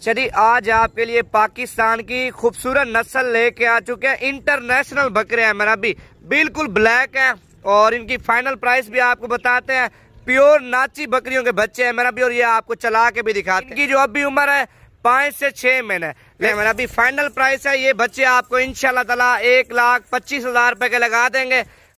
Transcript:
अच्छा जी आज आपके लिए पाकिस्तान की खूबसूरत नस्ल लेके आ चुके हैं इंटरनेशनल बकरे हैं मेरा भी बिल्कुल ब्लैक है और इनकी फाइनल प्राइस भी आपको बताते हैं प्योर नाची बकरियों के बच्चे हैं मेरा भी और ये आपको चला के भी दिखाते हैं इनकी जो अभी उम्र है पाँच से छह महीने मेरा अभी फाइनल प्राइस है ये बच्चे आपको इनशाला तला एक लाख पच्चीस हजार रुपए के लगा देंगे